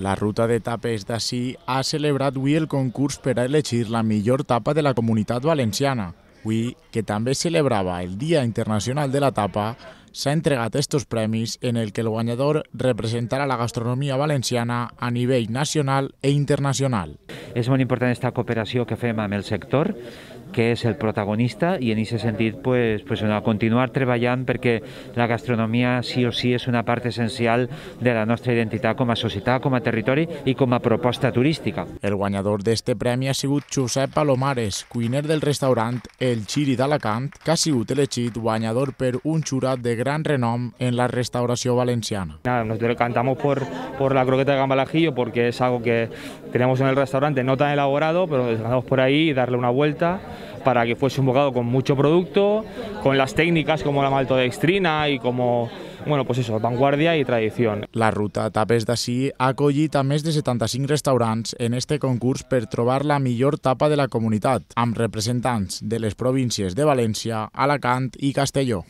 La ruta de tapes d'ací ha celebrat avui el concurs per a elegir la millor tapa de la comunitat valenciana. Avui, que també celebrava el Dia Internacional de la Tapa, s'ha entregat estos premis en el que el guanyador representarà la gastronomia valenciana a nivell nacional e internacional. És molt important aquesta cooperació que fem amb el sector, que és el protagonista, i en aquest sentit pues, pues, no, continuar treballant perquè la gastronomia sí o sí és una part essencial de la nostra identitat com a societat, com a territori i com a proposta turística. El guanyador d'este premi ha sigut Josep Palomares, cuiner del restaurant El Chiri d'Alacant, que ha sigut elegit guanyador per un jurat de gran renom en la restauració valenciana. Nada, nos cantamos por, por la croqueta de gambalajillo porque es algo que tenemos en el restaurante chocolate no tan elaborado, pero desgranamos por ahí y darle una vuelta para que fuese un bocado con mucho producto, con las técnicas como la maltodextrina y como bueno, pues eso, vanguardia i tradició. La ruta Tapes Sí ha acollit a més de 75 restaurants en este concurs per trobar la millor tapa de la comunitat, amb representants de les províncies de València, Alacant i Castelló.